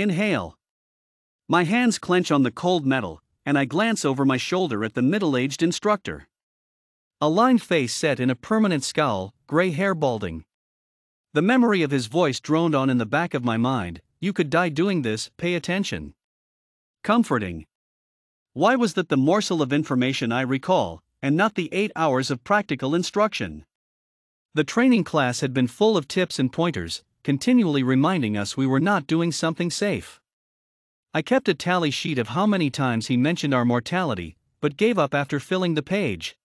Inhale. My hands clench on the cold metal, and I glance over my shoulder at the middle aged instructor. A lined face set in a permanent scowl, gray hair balding. The memory of his voice droned on in the back of my mind you could die doing this, pay attention. Comforting. Why was that the morsel of information I recall, and not the eight hours of practical instruction? The training class had been full of tips and pointers, continually reminding us we were not doing something safe. I kept a tally sheet of how many times he mentioned our mortality, but gave up after filling the page.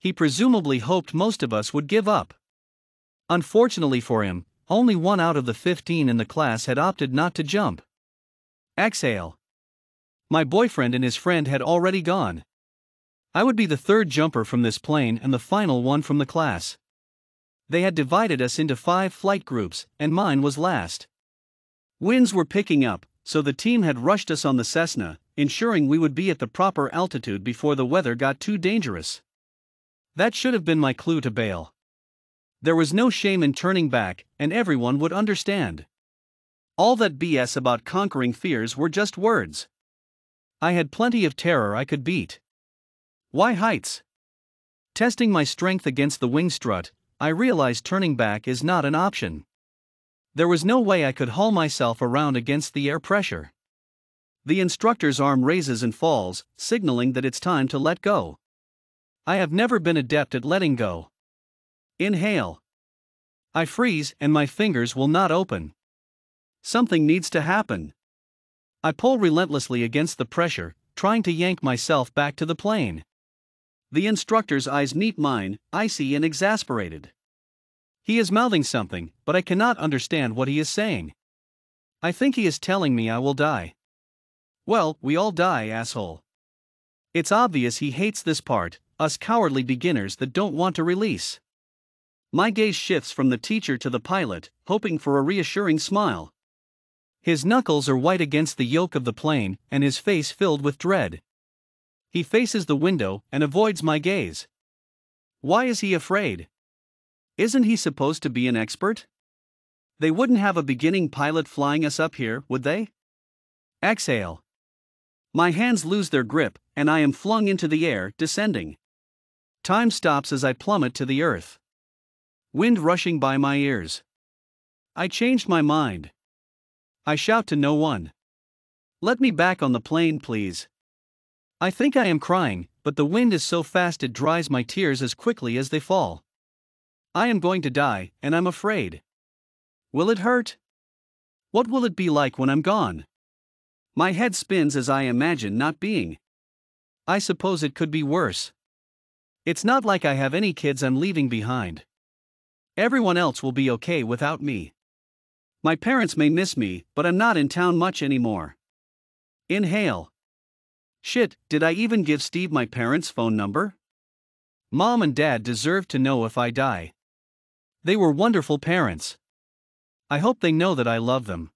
He presumably hoped most of us would give up. Unfortunately for him, only one out of the 15 in the class had opted not to jump. Exhale. My boyfriend and his friend had already gone. I would be the third jumper from this plane and the final one from the class they had divided us into five flight groups, and mine was last. Winds were picking up, so the team had rushed us on the Cessna, ensuring we would be at the proper altitude before the weather got too dangerous. That should have been my clue to bail. There was no shame in turning back, and everyone would understand. All that BS about conquering fears were just words. I had plenty of terror I could beat. Why heights? Testing my strength against the wing strut, I realized turning back is not an option. There was no way I could haul myself around against the air pressure. The instructor's arm raises and falls, signaling that it's time to let go. I have never been adept at letting go. Inhale. I freeze and my fingers will not open. Something needs to happen. I pull relentlessly against the pressure, trying to yank myself back to the plane. The instructor's eyes meet mine, icy and exasperated. He is mouthing something, but I cannot understand what he is saying. I think he is telling me I will die. Well, we all die, asshole. It's obvious he hates this part, us cowardly beginners that don't want to release. My gaze shifts from the teacher to the pilot, hoping for a reassuring smile. His knuckles are white against the yoke of the plane, and his face filled with dread. He faces the window and avoids my gaze. Why is he afraid? Isn't he supposed to be an expert? They wouldn't have a beginning pilot flying us up here, would they? Exhale. My hands lose their grip, and I am flung into the air, descending. Time stops as I plummet to the earth. Wind rushing by my ears. I changed my mind. I shout to no one. Let me back on the plane, please. I think I am crying, but the wind is so fast it dries my tears as quickly as they fall. I am going to die, and I'm afraid. Will it hurt? What will it be like when I'm gone? My head spins as I imagine not being. I suppose it could be worse. It's not like I have any kids I'm leaving behind. Everyone else will be okay without me. My parents may miss me, but I'm not in town much anymore. Inhale. Shit, did I even give Steve my parents' phone number? Mom and dad deserve to know if I die. They were wonderful parents. I hope they know that I love them.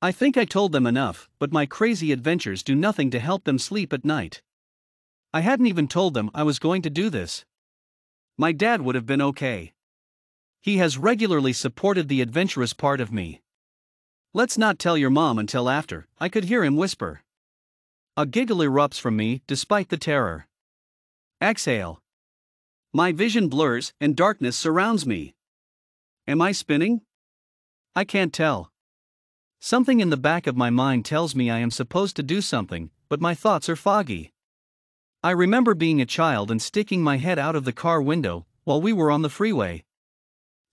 I think I told them enough, but my crazy adventures do nothing to help them sleep at night. I hadn't even told them I was going to do this. My dad would have been okay. He has regularly supported the adventurous part of me. Let's not tell your mom until after, I could hear him whisper. A giggle erupts from me despite the terror. Exhale. My vision blurs and darkness surrounds me. Am I spinning? I can't tell. Something in the back of my mind tells me I am supposed to do something, but my thoughts are foggy. I remember being a child and sticking my head out of the car window while we were on the freeway.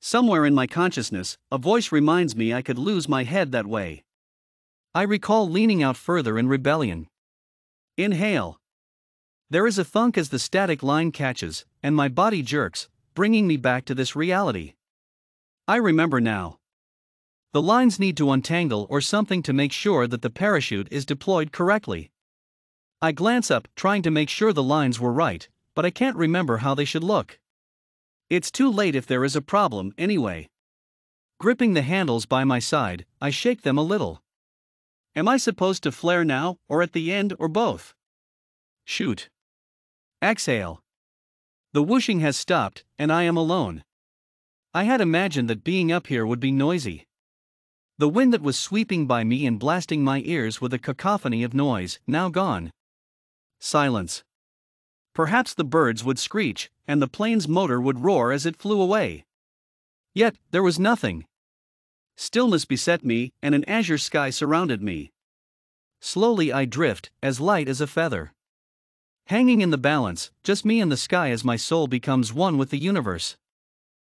Somewhere in my consciousness, a voice reminds me I could lose my head that way. I recall leaning out further in rebellion. Inhale. There is a thunk as the static line catches, and my body jerks, bringing me back to this reality. I remember now. The lines need to untangle or something to make sure that the parachute is deployed correctly. I glance up, trying to make sure the lines were right, but I can't remember how they should look. It's too late if there is a problem, anyway. Gripping the handles by my side, I shake them a little. Am I supposed to flare now, or at the end, or both? Shoot. Exhale. The whooshing has stopped, and I am alone. I had imagined that being up here would be noisy. The wind that was sweeping by me and blasting my ears with a cacophony of noise, now gone. Silence. Perhaps the birds would screech, and the plane's motor would roar as it flew away. Yet, there was nothing. Stillness beset me, and an azure sky surrounded me. Slowly I drift, as light as a feather. Hanging in the balance, just me and the sky as my soul becomes one with the universe.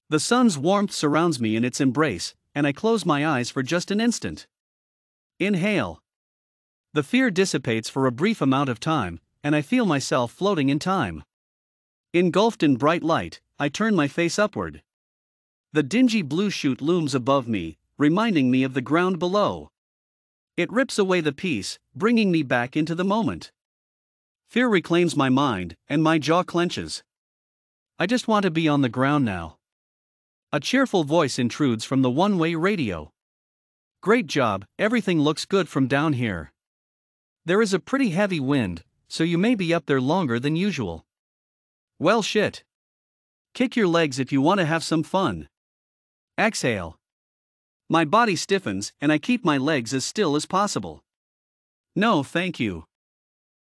The sun's warmth surrounds me in its embrace, and I close my eyes for just an instant. Inhale. The fear dissipates for a brief amount of time, and I feel myself floating in time. Engulfed in bright light, I turn my face upward. The dingy blue chute looms above me, reminding me of the ground below. It rips away the peace, bringing me back into the moment. Fear reclaims my mind, and my jaw clenches. I just want to be on the ground now. A cheerful voice intrudes from the one way radio. Great job, everything looks good from down here. There is a pretty heavy wind, so you may be up there longer than usual. Well, shit. Kick your legs if you want to have some fun. Exhale. My body stiffens and I keep my legs as still as possible. No, thank you.